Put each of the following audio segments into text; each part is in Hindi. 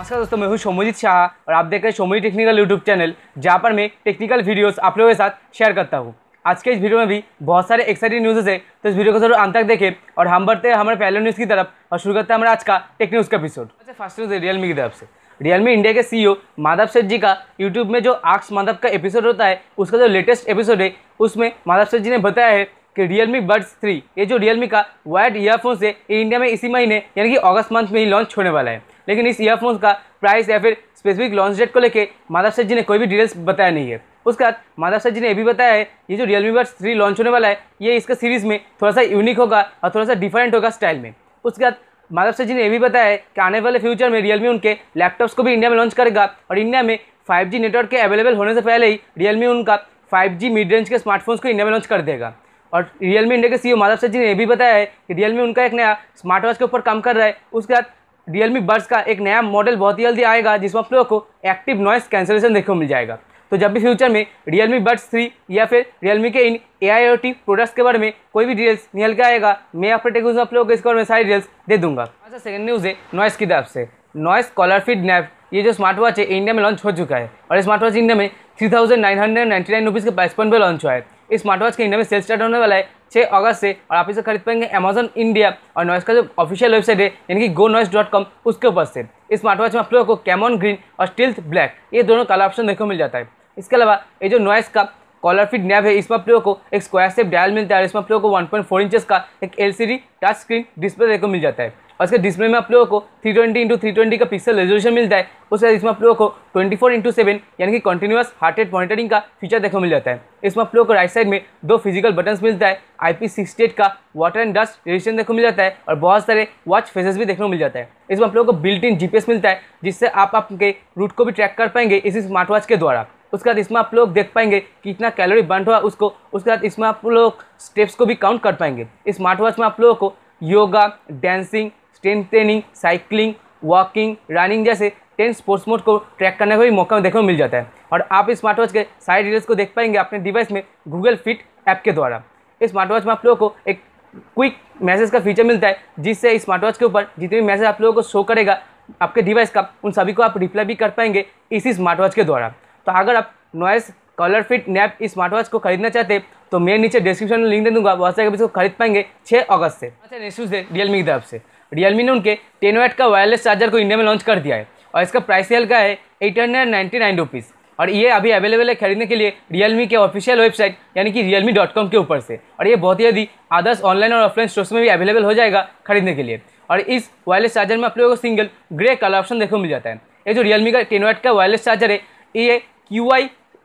नमस्कार दोस्तों मैं हूं सोमजीत शाह और आप देख रहे हैं सोमजी टेक्निकल यूट्यूब चैनल जहां पर मैं टेक्निकल वीडियोस आप लोगों के साथ शेयर करता हूं आज के इस वीडियो में भी बहुत सारे एक्साइटिंग न्यूज़ है तो इस वीडियो को जरूर अंत तक देखें और हम बढ़ते हैं हमारे पहले न्यूज़ की तरफ और शुरू करते हैं हमारे आज का टेक न्यूज़ का एपिसोड अच्छा फर्स्ट न्यूज़ है रियलमी की तरफ से रियलमी इंडिया के सी माधव सेठ जी का यूट्यूब में जो आक्स माधव का एपिसोड होता है उसका जो लेटेस्ट एपिसोड है उसमें माधव सेठ जी ने बताया है कि रियलमी बर्ड्स थ्री ये जो रियलमी का वायर्ड ईयरफोन्स है ये इंडिया में इसी महीने यानी कि अगस्त मंथ में ही लॉन्च होने वाला है लेकिन इस ईयरफोन्स का प्राइस या फिर स्पेसिफिक लॉन्च डेट को लेकर माधव सर जी ने कोई भी डिटेल्स बताया नहीं है उसके बाद माधव सर जी ने यह भी बताया है ये जो रियलमी वर्स थ्री लॉन्च होने वाला है ये इसका सीरीज़ में थोड़ा सा यूनिक होगा और थोड़ा सा डिफरेंट होगा स्टाइल में उसके बाद माधव सर जी ने यह भी बताया है कि आने वाले फ्यूचर में रियलमी उनके लैपटॉप्स को भी इंडिया में लॉन्च करेगा और इंडिया में 5G नेटवर्क के अवेलेबल होने से पहले ही रियलमी उनका 5G मिड रेंज के स्मार्टफोन्स को इंडिया में लॉन्च कर देगा और रियलमी इंडिया के CEO e Madhav sir ji ने यह भी बताया है कि रियलमी उनका एक नया स्मार्ट वॉच के ऊपर काम कर रहा है उसके बाद रियलमी बर्ड्स का एक नया मॉडल बहुत ही जल्दी आएगा जिसमें आप लोगों को एक्टिव नॉइस कैंसलेशन देखने को मिल जाएगा तो जब भी फ्यूचर में रियलमी बर्ड्स थ्री या फिर रियलमी के इन ए आई ओ टी प्रोडक्ट्स के बारे में कोई भी डिटेल्स निकल के आएगा मैं आप लोगों आप लोगों को इसके बारे में सारी डिटेल्स दे दूंगा अच्छा सेकंड न्यूज़ है नॉइस की तरफ से नॉइस कॉलर फिट नैप ये जो स्मार्ट वॉच है इंडिया में लॉन्च हो चुका है और स्मार्ट वॉच इंडिया में three thousand nine hundred ninety nine rupees के प्राइस पॉइंट पर लॉन्च हुआ है इस स्मार्ट वॉच के इंडिया में सेल स्टार्ट होने वाला है छः अगस्त से और आप इसे खरीद पाएंगे अमेजन इंडिया और नॉइस का जो ऑफिशियल वेबसाइट है यानी कि गो नॉइस डॉट कॉम उसके ऊपर से इस स्मार्ट वॉच में आप लोगों को कैमोन ग्रीन और स्टिल्थ ब्लैक ये दोनों कलर ऑप्शन देखने को मिल जाता है इसके अलावा ये जो नॉइस का कॉलर फिट नैब है इसमें आप लोगों को एक स्क्वायर सेप डायल मिलता है और इसमें आप लोगों को 1.4 इंचेस का एक एलसीडी टच स्क्रीन डिस्प्ले देखने को मिल जाता है और इसके डिस्प्ले में आप लोगों को three twenty into three twenty का पिक्सल रेजोल्यूशन मिलता है उसके बाद इसमें आप लोगों को ट्वेंटी फोर इंटू सेवन यानी कि कंटिन्यूस हार्ट रेट मॉनिटरिंग का फीचर देखने मिल जाता है इसमें आप लोगों को राइट साइड में दो फिजिकल बटन्स मिलता है आई पी सिक्सटी एट का वाटर एंड डस्ट रेजिस्टेंस देखने मिल जाता है और बहुत सारे वॉच फेसेस भी देखने को मिल जाता है इसमें आप लोगों को बिल्ट इन एस मिलता है जिससे आप आपके रूट को भी ट्रैक कर पाएंगे इसी स्मार्ट वॉच के द्वारा उसके बाद इसमें आप लोग देख पाएंगे कि इतना कैलोरी बर्न हुआ उसको उसके बाद इसमें आप लोग स्टेप्स को भी काउंट कर पाएंगे इस स्मार्ट वॉच में आप लोगों को yoga dancing strength training cycling walking running जैसे टेन स्पोर्ट्स मोड को ट्रैक करने का भी मौका देखने को मिल जाता है और आप इस स्मार्ट वॉच के सारे डिटेल्स को देख पाएंगे अपने डिवाइस में गूगल फिट ऐप के द्वारा इस स्मार्ट वॉच में आप लोगों को एक क्विक मैसेज का फीचर मिलता है जिससे स्मार्ट वॉच के ऊपर जितने भी मैसेज आप लोगों को शो करेगा आपके डिवाइस का उन सभी को आप रिप्लाई भी कर पाएंगे इसी स्मार्ट वॉच के द्वारा तो अगर आप नॉइस कलर फिट नैप इस स्मार्ट वॉच को खरीदना चाहते तो मैं नीचे डिस्क्रिप्शन में लिंक दे दूंगा वहाँ से इसको खरीद पाएंगे छः अगस्त से अच्छा रेस्यूज डे रियलमी की तरफ से रियलमी ने उनके टेन वाट का वायरलेस चार्जर को इंडिया में लॉन्च कर दिया है और इसका प्राइस सेल का है eight hundred ninety nine rupees और ये अभी अवेलेबल है खरीदने के लिए रियलमी के ऑफिशियल वेबसाइट यानी कि रियलमी डॉट कॉम के ऊपर से और ये बहुत ही यदि आदर्स ऑनलाइन और ऑफलाइन स्टोर्स में भी अवेलेबल हो जाएगा खरीदने के लिए और इस वायरलेस चार्जर में आप लोगों को सिंगल ग्रे कलर ऑप्शन देखने को मिल जाता है ये जो रियलमी का टेन का वायरलेस चार्जर है ये क्यू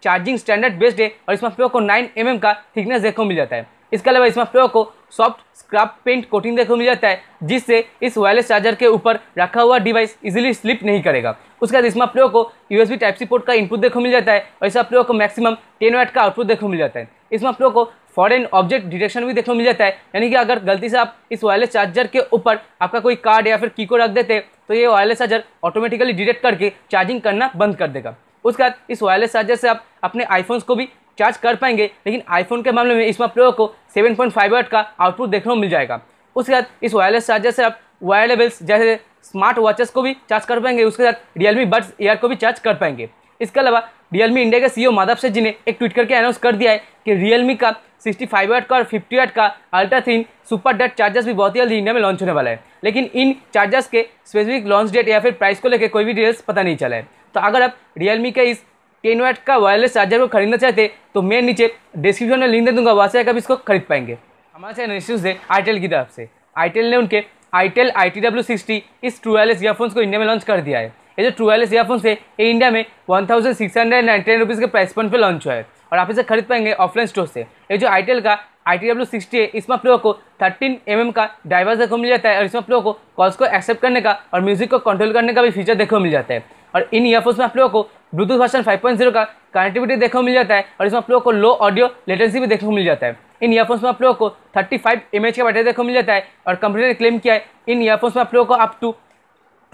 चार्जिंग स्टैंडर्ड बेस्ड है और इसमें आप लोगों को नाइन एम mm का थिकनेस देखने को मिल जाता है इसके अलावा इसमें फ्लो को सॉफ्ट स्क्रब पेंट कोटिंग देखने को मिल जाता है जिससे इस वायरलेस चार्जर के ऊपर रखा हुआ डिवाइस इजीली स्लिप नहीं करेगा उसके बाद इसमें प्रो को यूएसबी टाइप सी पोर्ट का इनपुट देखने को मिल जाता है और इसमें प्रो को मैक्सिमम टेन वाट का आउटपुट देखने को मिल जाता है इसमें प्रो को फॉरेन ऑब्जेक्ट डिटेक्शन भी देखने को मिल जाता है यानी कि अगर गलती से आप इस वायरलेस चार्जर के ऊपर आपका कोई कार्ड या फिर की को रख देते तो ये वायरलेस चार्जर ऑटोमेटिकली डिटेक्ट करके चार्जिंग करना बंद कर देगा उसके बाद इस वायरलेस चार्जर से आप अपने आईफोन्स को भी चार्ज कर पाएंगे लेकिन आईफोन के मामले में इसमें आप लोगों को सेवन पॉइंट फाइव वाट का आउटपुट देखने को मिल जाएगा उसके बाद इस वायरलेस चार्जर से आप वायरलेबल्स जैसे स्मार्ट वॉचेस को भी चार्ज कर पाएंगे उसके साथ रियलमी बड्स एयर को भी चार्ज कर पाएंगे इसके अलावा रियलमी इंडिया के सी ओ e माधव सेठ जी ने एक ट्वीट करके अनाउंस कर दिया है कि रियलमी का 65 फाइव वाट का और 50 वाट का अल्ट्रा थिन सुपर डेट चार्जर्स भी बहुत ही जल्दी इंडिया में लॉन्च होने वाला है लेकिन इन चार्जर्स के स्पेसिफिक लॉन्च डेट या फिर प्राइस को लेकर कोई भी डिटेल्स पता नहीं चला है तो अगर आप रियलमी के इस टेन वाट का वायरलेस चार्जर को खरीदना चाहते तो मैं नीचे डिस्क्रिप्शन में लिंक दे दूंगा वहाँ से आप इसको खरीद पाएंगे हमारे चैनल रिश्यूज है आईटेल की तरफ से आईटेल ने उनके itel I T W sixty इस ट्रू वायरलेस ईयरफोन्स को इंडिया में लॉन्च कर दिया है ये जो ट्रू वायरलेस ईयरफोन्स है ये इंडिया में one thousand six hundred ninety nine rupees के प्राइस पॉइंट पर लॉन्च हुआ है और आप इसे खरीद पाएंगे ऑफलाइन स्टोर से ये जो आईटेल का आई टी डब्ल्यू सिक्सटी है इसमें आप लोगों को थर्टीन एम एम का ड्राइवर देखो मिल जाता है और इसमें आप लोगों को कॉल्स को एक्सेप्ट करने का और म्यूजिक को कंट्रोल करने का भी फीचर देखो मिल जाता है और इन ईयरफोन्स में आप लोगों को ब्लूटूथ वर्सन जीरो का कनेक्टिविटी देखने को मिल जाता है और इसमें आप लोगों को लो ऑडियो लेटेंसी भी देखने को मिल जाता है इन ईयरफोन्स में आप लोगों को 35 फाइव एम एच का बैटरी देखने को मिल जाता है और कंपनी ने क्लेम किया है इन ईयरफोन्स में आप लोगों को अप टू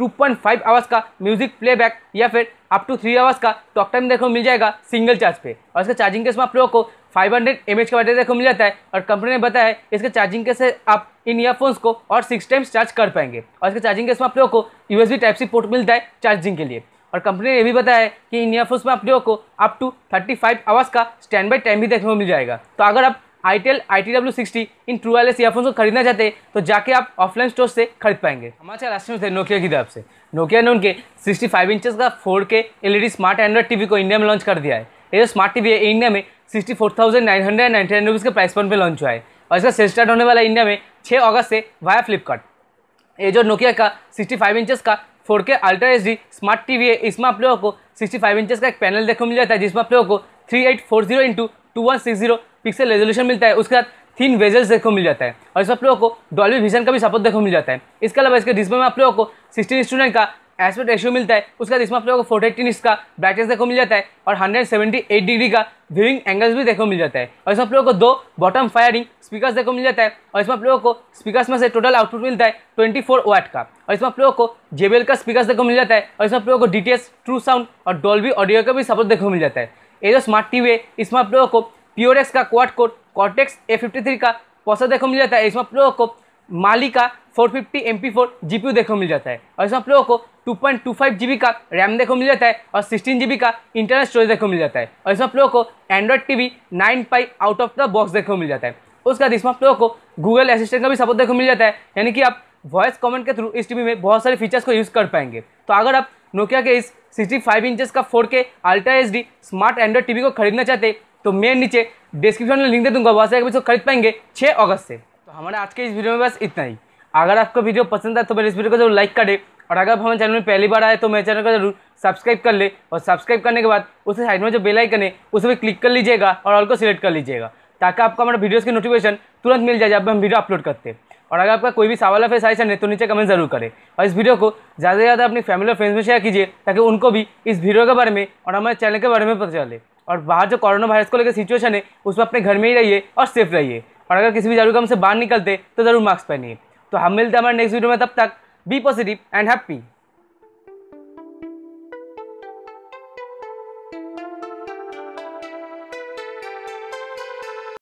2.5 आवर्स का म्यूजिक प्लेबैक या फिर अप टू थ्री आवर्स का टॉक टाइम देखने को मिल जाएगा सिंगल चार्ज पे और इसका चार्जिंग केस में आप लोगों को 500 हंड्रेड एम का बैटरी देखने को मिल जाता है और कंपनी ने बताया है इसके चार्जिंग केस से आप इन ईयरफोन्स को और सिक्स टाइम्स चार्ज कर पाएंगे और इसके चार्जिंग केस में आप लोगों को यूएसबी टाइप सी पोर्ट मिलता है चार्जिंग के लिए और कंपनी ने यह भी बताया कि इन ईयरफोन्स में आप लोगों को अप टू 35 आवर्स का स्टैंड बाई टाइम भी देखने को मिल जाएगा तो अगर आप itel I T W sixty इन ट्रू वायरलेस ईयरफोन्स को खरीदना चाहते हैं तो जाके आप ऑफलाइन स्टोर से खरीद पाएंगे हमारे चाहे राष्ट्र थे नोकिया की तरफ से नोकिया ने उनके सिक्सटी फाइव इंचज़ का four K L smart Android TV को इंडिया में लॉन्च कर दिया है ये जो स्मार्ट टीवी है इंडिया में sixty four thousand nine hundred and ninety nine rupees के प्राइस पॉइंट पर लॉन्च हुआ है और इसका सेल स्टार्ट होने वाला इंडिया में छः अगस्त से वाया फ्लिपकार्ट ये जो नोकिया का सिक्सटी फाइव इंचज़ का four K ultra H D smart TV है इसमें आप लोगों को 65 इंचेस का एक पैनल देखने को मिल जाता है जिसमें आप लोगों को 3840 eight four zero into two one six zero pixel resolution मिलता है उसके बाद थीन वेजल्स देखो मिल जाता है और इसमें आप लोगों को डॉल्वी विजन का भी सपोर्ट देखो मिल जाता है इसके अलावा इसके डिस्प्ले में आप लोगों को सिक्सटीन स्टूडेंट का एस्पेक्ट रेशियो मिलता है उसका इसमें आप लोगों को फोर्टी एट्टीन इसका ब्राइटनेस देखो मिल जाता है और हंड्रेड सेवेंटी एट डिग्री का व्यूइंग एंगल्स भी देखो मिल जाता है और इसमें आप लोगों को दो बॉटम फायरिंग स्पीकर्स देखो मिल जाता है और इसमें आप लोगों को स्पीकर्स में से टोटल आउटपुट मिलता है ट्वेंटी फोर वाट का और इसमें आप लोगों को जेबेल का स्पीकर्स देखो मिल जाता है और इसमें आप लोगों को डी ट्रू साउंड और डॉल्बी ऑडियो का भी सपोर्ट देखो मिल जाता है ये जो स्मार्ट टीवी है इसमें आप लोगों को प्योरेक्स का quad core Cortex A fifty three का पॉसर देखो मिल जाता है इसमें आप लोगों को माली का 450 fifty M P four G P देखो मिल जाता है और इसमें आप लोगों को two point two five G B का रैम देखो मिल जाता है और सिक्सटीन जी बी का इंटरनल स्टोरेज देखो मिल जाता है और इसमें आप लोगों को Android T V nine pie out of the box देखो मिल जाता है उसके बाद इसमें आप लोगों को गूगल असिस्टेंट का भी सपोर्ट देखो मिल जाता है यानी कि आप वॉइस कमेंट के थ्रू इस वी में बहुत सारे फीचर्स को यूज़ कर पाएंगे तो अगर आप नोकिया के इस सिक्सटी फाइव इंचज़ का K ultra H smart Android वी को खरीदना चाहते तो मैं नीचे डिस्क्रिप्शन में लिंक दे दूंगा वहाँ से आप इसको खरीद पाएंगे छः अगस्त से तो हमारे आज के इस वीडियो में बस इतना ही अगर आपको वीडियो पसंद आए तो मेरे इस वीडियो को जरूर लाइक करें और अगर आप हमारे चैनल में पहली बार आए तो मेरे चैनल को जरूर सब्सक्राइब कर ले और सब्सक्राइब करने के बाद उसे साइड में जो बेल आइकन है उसे भी क्लिक कर लीजिएगा और ऑल को सिलेक्ट कर लीजिएगा ताकि आपको हमारे वीडियोज़ की नोटिफिकेशन तुरंत मिल जाए जब हम वीडियो अपलोड करते हैं और अगर आपका कोई भी सवाल या सजेशन है तो नीचे कमेंट जरूर करें और इस वीडियो को ज़्यादा से ज़्यादा अपनी फैमिली और फ्रेंड्स में शेयर कीजिए ताकि उनको भी इस वीडियो के बारे में और हमारे चैनल के बारे में पता चले और बाहर जो कोरोना वायरस को लेकर सिचुएशन है उसमें अपने घर में ही रहिए और सेफ रहिए और अगर किसी भी जरूर काम से बाहर निकलते तो ज़रूर मास्क पहनिए तो हम मिलते हैं हमारे नेक्स्ट वीडियो में तब तक बी पॉजिटिव एंड हैप्पी